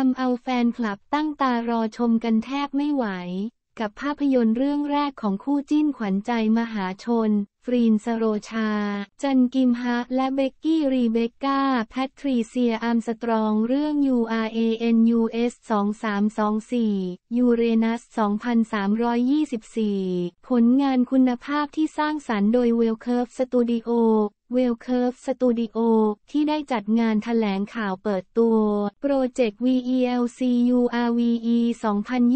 ทำเอาแฟนคลับตั้งตารอชมกันแทบไม่ไหว กับภาพยนตร์เรื่องแรกของคู่จิ้นขวัญใจมหาชนฟรีนสโรชา จันกิมฮะ และเบกกี้ รีเบก้า แพทริเซียอัมสตรอง เรื่อง URANUS 2324 ยูเรนัส 2324 ผลงานคุณภาพที่สร้างสารรค์โดยเวลเคิร์ฟสตูดิโอ เวลเคิร์ฟสตูดิโอที่ได้จัดงานถแถลงข่าวเปิดตัวโปรเจกต์ VELCURVE 2023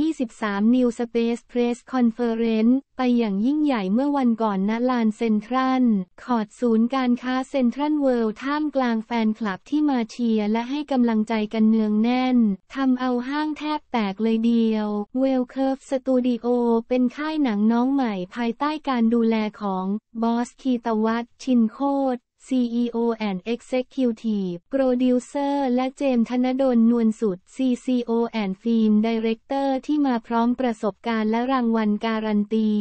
New Space Press Conference ไปอย่างยิ่งใหญ่เมื่อวันก่อนณลานเซ็นทรัล ขอดศูนย์การค้าเซ็นทรัลเวิลด์ท่ามกลางแฟนคลับที่มาเชียร์และให้กำลังใจกันเนืองแน่น ทำเอาห้างแทบแตกเลยเดียว เวลเคิร์ฟสตูดิโอเป็นค่ายหนังน้องใหม่ภายใต้การดูแลของบอสคีตวัตชินโคต CEO and Executive Producer และเจมธนดลนวลสุด CCO and Film Director ที่มาพร้อมประสบการณ์และรางวัลการันตี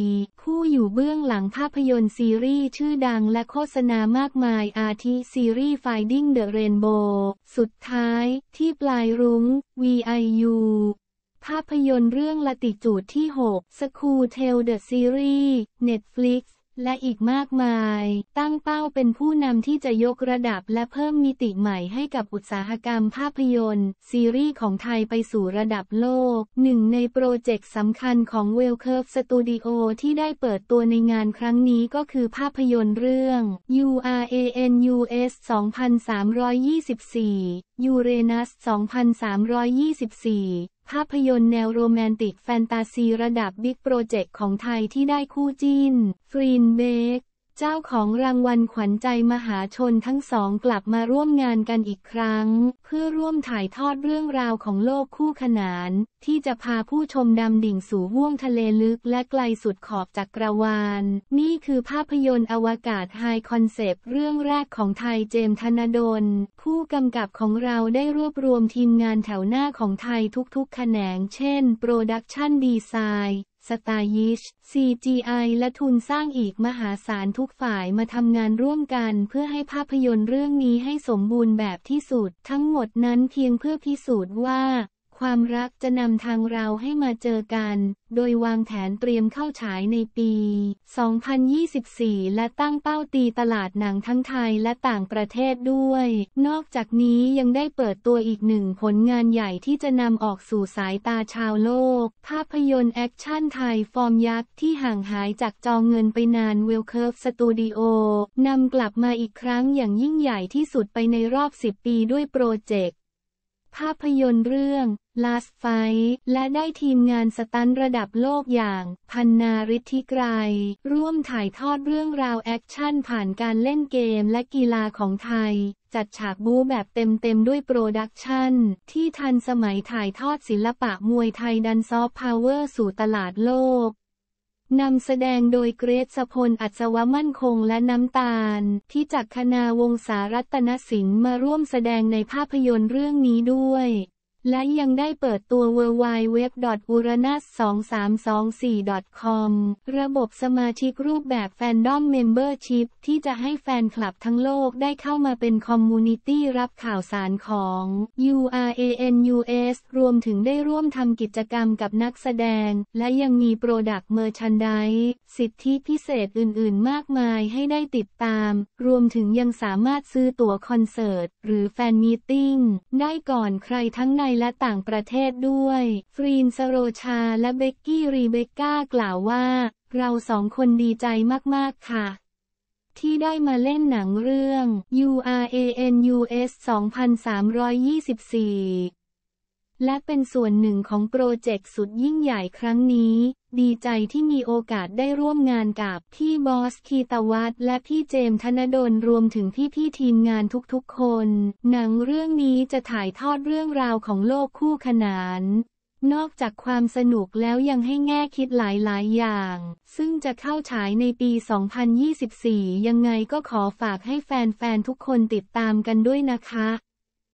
คู่อยู่เบื้องหลังภาพยนตร์ซีรีส์ชื่อดังและโฆษณามากมายอาทิซีรีส์ Finding the Rainbow สุดท้าย ที่ปลายรุง้ง VIU ภาพยนตร์เรื่องละติจูดที่ 6 School Tale The Series Netflix และอีกมากมาย ตั้งเป้าเป็นผู้นำที่จะยกระดับและเพิ่มมิติใหม่ให้กับอุตสาหกรรมภาพยนตร์ซีรีส์ของไทยไปสู่ระดับโลกหนึ่งในโปรเจกต์สำคัญของ w e l c u r v e Studio ที่ได้เปิดตัวในงานครั้งนี้ก็คือภาพยนตร์เรื่อง URANUS 2324 Uranus 2324ภาพยนตร์แนวโรแมนติกแฟนตาซีระดับบิ๊กโปรเจกต์ของไทยที่ได้คู่จิ้นฟรีนเบกเจ้าของรางวัลขวัญใจมหาชนทั้งสองกลับมาร่วมงานกันอีกครั้ง เพื่อร่วมถ่ายทอดเรื่องราวของโลกคู่ขนาน ที่จะพาผู้ชมดำดิ่งสู่ห้วงทะเลลึกและไกลสุดขอบจักกรวาล นี่คือภาพยนตร์อวกาศไฮคอนเซปต์เรื่องแรกของไทย เจมธนดลผู้กำกับของเราได้รวบรวมทีมงานแถวหน้าของไทยทุกๆแขนง เช่นโปรดักชันดีไซน์สตายิช CGI และทุนสร้างอีกมหาศาลทุกฝ่ายมาทำงานร่วมกัน เพื่อให้ภาพยนตร์เรื่องนี้ให้สมบูรณ์แบบที่สุดทั้งหมดนั้นเพียงเพื่อพิสูจน์ว่าความรักจะนำทางเราให้มาเจอกัน โดยวางแผนเตรียมเข้าฉายในปี 2024 และตั้งเป้าตีตลาดหนังทั้งไทยและต่างประเทศด้วย นอกจากนี้ยังได้เปิดตัวอีกหนึ่งผลงานใหญ่ที่จะนำออกสู่สายตาชาวโลก ภาพยนตร์แอคชั่นไทยฟอร์มยักษ์ที่ห่างหายจากจองเงินไปนานเวลเคิร์ฟสตูดิโอนำกลับมาอีกครั้งอย่างยิ่งใหญ่ที่สุดไปในรอบ 10 ปีด้วยโปรเจกต์ภาพยนตร์เรื่องลาสไฟและได้ทีมงานสตันระดับโลกอย่าง พันนาริธิไกรร่วมถ่ายทอดเรื่องราวแอคชั่นผ่านการเล่นเกมและกีฬาของไทย จัดฉากบู๊แบบเต็มๆด้วยโปรดักชั่นที่ทันสมัยถ่ายทอดศิลปะมวยไทยดันซอฟพาวเวอร์สู่ตลาดโลก นำแสดงโดยเกรซพลอัศวมั่นคงและน้ำตาล ที่จักคณาวงสารัตนสิงห์มาร่วมแสดงในภาพยนตร์เรื่องนี้ด้วยและยังได้เปิดตัว w w w u r a n u s 2 3 2 4 c o m ระบบสมาชิกรูปแบบแฟนดอมเมมเบอร์ชิพที่จะให้แฟนคลับทั้งโลกได้เข้ามาเป็นคอมมูนิตี้รับข่าวสารของ URANUS รวมถึงได้ร่วมทำกิจกรรมกับนักแสดง และยังมีโปรดักต์เมอร์ชันไดสิทธิพิเศษอื่น ๆ มากมายให้ได้ติดตาม รวมถึงยังสามารถซื้อตั๋วคอนเสิร์ตหรือแฟนมีติ้งได้ก่อนใครทั้งในและต่างประเทศด้วย ฟรีนสโรชาและเบกกี้ รีเบกก้ากล่าวว่า เราสองคนดีใจมากๆค่ะ ที่ได้มาเล่นหนังเรื่อง URANUS 2324และเป็นส่วนหนึ่งของโปรเจกต์สุดยิ่งใหญ่ครั้งนี้ ดีใจที่มีโอกาสได้ร่วมงานกับพี่บอส คีตวัตและพี่เจมธนดลรวมถึงพี่พี่ทีมงานทุกๆคน หนังเรื่องนี้จะถ่ายทอดเรื่องราวของโลกคู่ขนาน นอกจากความสนุกแล้วยังให้แง่คิดหลายๆอย่าง ซึ่งจะเข้าฉายในปี 2024 ยังไงก็ขอฝากให้แฟนๆ ทุกคนติดตามกันด้วยนะคะ